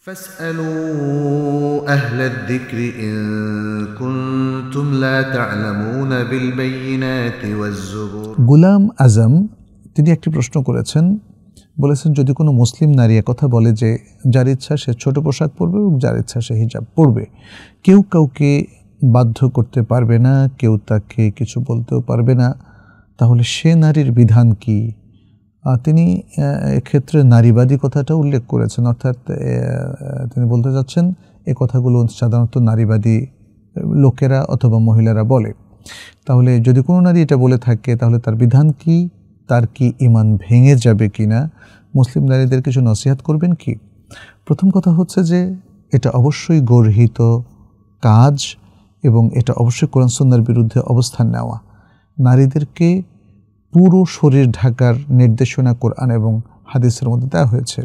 فاسألوا أهل الذكر إن كنتم لا تعلمون بالبينات والزبور গুলাম আজম তিনি একটি প্রশ্ন করেছেন বলেছেন যদি কোনো মুসলিম নারী কথা বলে যে যার ইচ্ছা সে ছোট পোশাক পরবে এবং যার ইচ্ছা সে হিজাব পরবে কেউ কাউকে বাধ্য করতে পারবে না কেউ তাকে কিছু বলতেও পারবে না তাহলে সে নারীর বিধান কী তিনি ক্ষেত্রে নারীবাদী কথাটা উল্লেখ করেছেন অর্থাৎ তিনি বলতে চাচ্ছেন এ কথাগুলো সাধারণত নারীবাদী লোকেরা অথবা মহিলারা বলে তাহলে যদি কোনো নারী এটা বলে থাকে তাহলে তার বিধান কি তার কি ইমান ভেঙে যাবে কি না মুসলিম নারীদের কিছু নসিহাত করবেন কি প্রথম কথা হচ্ছে যে এটা অবশ্যই গর্হিত কাজ এবং এটা অবশ্যই কোরআন সন্ন্যার বিরুদ্ধে অবস্থান নেওয়া নারীদেরকে পুরো শরীর ঢাকার নির্দেশনা কোরআন এবং হাদিসের মধ্যে দেওয়া হয়েছে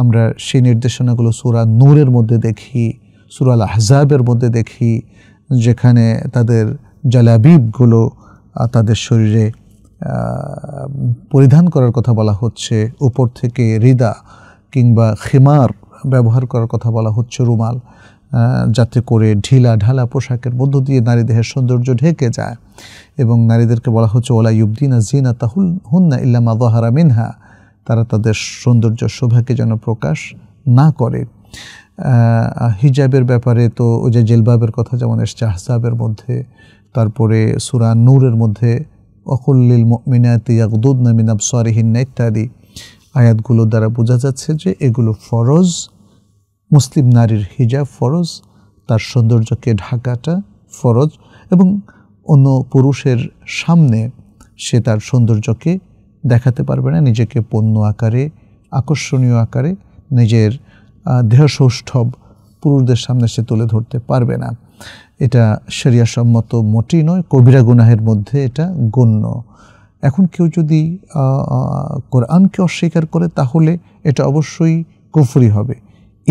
আমরা সেই নির্দেশনাগুলো সুরা নূরের মধ্যে দেখি সুরাল আহজাবের মধ্যে দেখি যেখানে তাদের জালাবিবগুলো তাদের শরীরে পরিধান করার কথা বলা হচ্ছে উপর থেকে রিদা কিংবা খিমার ব্যবহার করার কথা বলা হচ্ছে রুমাল যাতে করে ঢিলা ঢালা পোশাকের মধ্য দিয়ে নারী দেহের সৌন্দর্য ঢেকে যায় এবং নারীদেরকে বলা হচ্ছে ওলা ইউবদিনা জিনা তাহুল হুন্না ইল্লামা দহারা মিনহা তারা তাদের সৌন্দর্য শোভাকে যেন প্রকাশ না করে হিজাবের ব্যাপারে তো ওই যে জেলবাবের কথা যেমন এসছে আহসাবের মধ্যে তারপরে সুরা নূরের মধ্যে অকুল্লিল মিনায়াতি ইয়াকুদ্না মিনাব সরিহিন্না ইত্যাদি আয়াতগুলো দ্বারা বোঝা যাচ্ছে যে এগুলো ফরজ মুসলিম নারীর হিজাব ফরজ তার সৌন্দর্যকে ঢাকাটা ফরজ এবং অন্য পুরুষের সামনে সে তার সৌন্দর্যকে দেখাতে পারবে না নিজেকে পণ্য আকারে আকর্ষণীয় আকারে নিজের দেহসৌষ্ঠব পুরুষদের সামনে সে তুলে ধরতে পারবে না এটা সেরিয়াসম্মত মোটেই নয় কবিরা গুনাহের মধ্যে এটা গণ্য এখন কেউ যদি কোরআনকে অস্বীকার করে তাহলে এটা অবশ্যই কুফরি হবে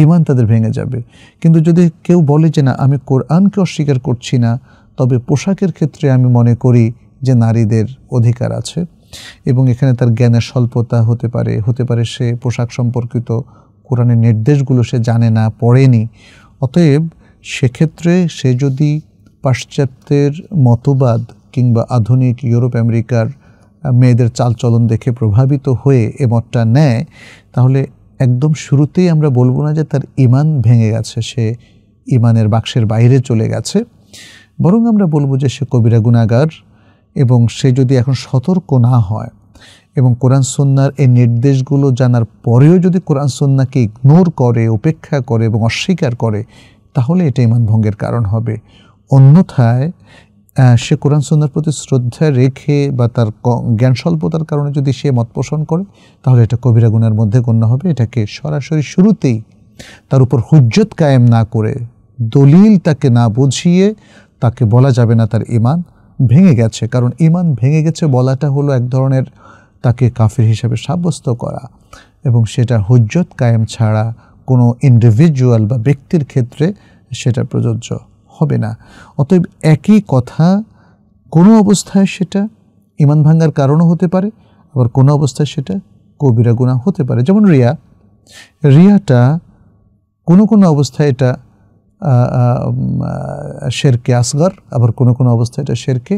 ইমান তাদের ভেঙে যাবে কিন্তু যদি কেউ বলে যে না আমি কোরআনকে অস্বীকার করছি না তবে পোশাকের ক্ষেত্রে আমি মনে করি যে নারীদের অধিকার আছে এবং এখানে তার জ্ঞানের স্বল্পতা হতে পারে হতে পারে সে পোশাক সম্পর্কিত কোরআনের নির্দেশগুলো সে জানে না পড়েনি অতএব সেক্ষেত্রে সে যদি পাশ্চাত্যের মতবাদ কিংবা আধুনিক ইউরোপ আমেরিকার মেয়েদের চালচলন দেখে প্রভাবিত হয়ে এ মতটা নেয় তাহলে একদম শুরুতেই আমরা বলবো না যে তার ইমান ভেঙে গেছে সে ইমানের বাক্সের বাইরে চলে গেছে বরং আমরা বলবো যে সে কবিরা গুণাগার এবং সে যদি এখন সতর্ক না হয় এবং কোরআন সন্ন্যার এই নির্দেশগুলো জানার পরেও যদি কোরআন সন্ন্যাকে ইগনোর করে উপেক্ষা করে এবং অস্বীকার করে তাহলে এটা ইমান ভঙ্গের কারণ হবে অন্যথায় সে কোরআন সন্ন্যার প্রতি শ্রদ্ধা রেখে বা তার জ্ঞান স্বল্পতার কারণে যদি সে মত পোষণ করে তাহলে এটা কবিরা গুণের মধ্যে গণ্য হবে এটাকে সরাসরি শুরুতেই তার উপর হুজ্জত কায়েম না করে দলিল তাকে না বুঝিয়ে তাকে বলা যাবে না তার ইমান ভেঙে গেছে কারণ ইমান ভেঙে গেছে বলাটা হলো এক ধরনের তাকে কাফির হিসাবে সাব্যস্ত করা এবং সেটা হুজ্জত কায়েম ছাড়া কোনো ইন্ডিভিজুয়াল বা ব্যক্তির ক্ষেত্রে সেটা প্রযোজ্য হবে না অতএব একই কথা কোনো অবস্থায় সেটা ইমান ভাঙ্গার কারণও হতে পারে আবার কোনো অবস্থায় সেটা কবিরা গুণা হতে পারে যেমন রিয়া রিয়াটা কোনো কোনো অবস্থায় এটা শেরকে আসগর আবার কোনো কোনো অবস্থায় এটা শেরকে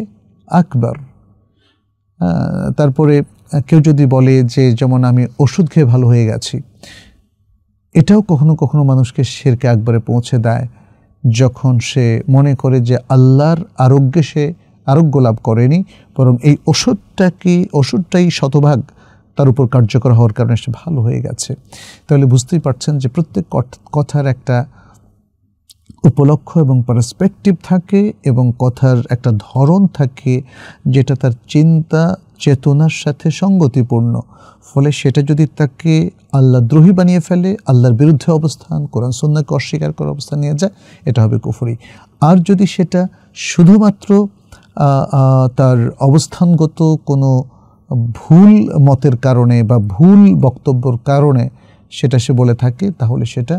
আকবর তারপরে কেউ যদি বলে যে যেমন আমি ওষুধ খেয়ে ভালো হয়ে গেছি এটাও কখনো কখনো মানুষকে শেরকে আকবরে পৌঁছে দেয় যখন সে মনে করে যে আল্লাহর আরোগ্যে সে আরোগ্য লাভ করেনি বরং এই ওষুধটা কি ওষুধটাই শতভাগ তার উপর কার্যকর হওয়ার কারণে সে ভালো হয়ে গেছে তাহলে বুঝতেই পারছেন যে প্রত্যেক কথার একটা উপলক্ষ এবং পার্সপেক্টিভ থাকে এবং কথার একটা ধরন থাকে যেটা তার চিন্তা চেতনার সাথে সঙ্গতিপূর্ণ ফলে সেটা যদি তাকে দ্রোহী বানিয়ে ফেলে আল্লাহর বিরুদ্ধে অবস্থান কোরআন সন্ন্যাকে অস্বীকার করার অবস্থান নিয়ে যায় এটা হবে কুফরি আর যদি সেটা শুধুমাত্র তার অবস্থানগত কোনো ভুল মতের কারণে বা ভুল বক্তব্যর কারণে সেটা সে বলে থাকে তাহলে সেটা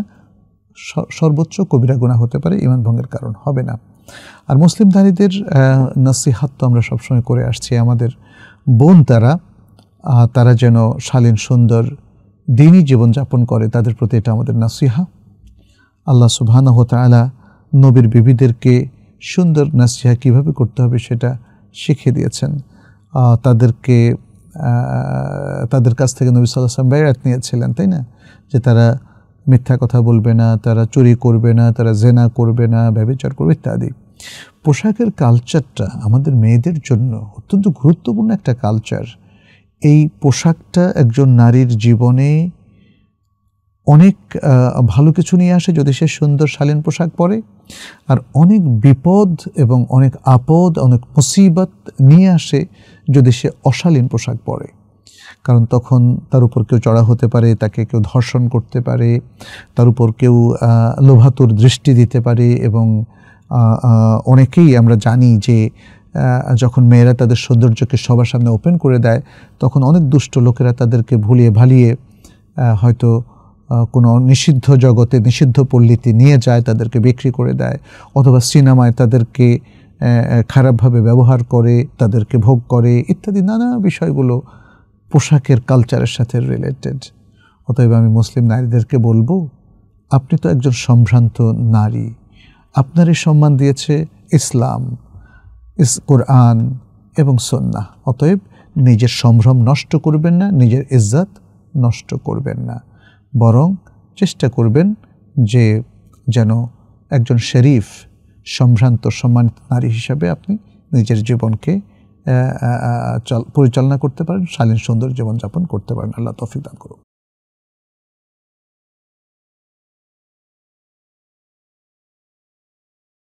সর্বোচ্চ কবিরা গুণা হতে পারে ইমান ভঙ্গের কারণ হবে না আর মুসলিম মুসলিমধারীদের নসিহাত তো আমরা সবসময় করে আসছি আমাদের বোন তারা তারা যেন শালীন সুন্দর দিনই জীবনযাপন করে তাদের প্রতি এটা আমাদের নাসিহা আল্লাহ হত আলা নবীর বিবিদেরকে সুন্দর নাসিহা কিভাবে করতে হবে সেটা শিখিয়ে দিয়েছেন তাদেরকে তাদের কাছ থেকে নবী সাল্লাহ সাল্লাম বেড়াত নিয়েছিলেন তাই না যে তারা মিথ্যা কথা বলবে না তারা চুরি করবে না তারা জেনা করবে না ব্যবচার করবে ইত্যাদি পোশাকের কালচারটা আমাদের মেয়েদের জন্য অত্যন্ত গুরুত্বপূর্ণ একটা কালচার এই পোশাকটা একজন নারীর জীবনে অনেক ভালো কিছু নিয়ে আসে যদি সে সুন্দর শালীন পোশাক পরে আর অনেক বিপদ এবং অনেক আপদ অনেক মুসিবত নিয়ে আসে যদি সে অশালীন পোশাক পরে কারণ তখন তার উপর কেউ চড়া হতে পারে তাকে কেউ ধর্ষণ করতে পারে তার উপর কেউ লোভাতুর দৃষ্টি দিতে পারে এবং অনেকেই আমরা জানি যে যখন মেয়েরা তাদের সৌন্দর্যকে সবার সামনে ওপেন করে দেয় তখন অনেক দুষ্ট লোকেরা তাদেরকে ভুলিয়ে ভালিয়ে হয়তো কোনো নিষিদ্ধ জগতে নিষিদ্ধ পল্লীতে নিয়ে যায় তাদেরকে বিক্রি করে দেয় অথবা সিনেমায় তাদেরকে খারাপভাবে ব্যবহার করে তাদেরকে ভোগ করে ইত্যাদি নানা বিষয়গুলো পোশাকের কালচারের সাথে রিলেটেড অতএব আমি মুসলিম নারীদেরকে বলবো আপনি তো একজন সম্ভ্রান্ত নারী আপনারই সম্মান দিয়েছে ইসলাম ইস কোরআন এবং সন্না অতএব নিজের সম্ভ্রম নষ্ট করবেন না নিজের ইজ্জাত নষ্ট করবেন না বরং চেষ্টা করবেন যে যেন একজন শেরিফ সম্ভ্রান্ত সম্মানিত নারী হিসাবে আপনি নিজের জীবনকে পরিচালনা করতে পারেন শালীন সুন্দর জীবনযাপন করতে পারেন আল্লাহ তফিক দান করুন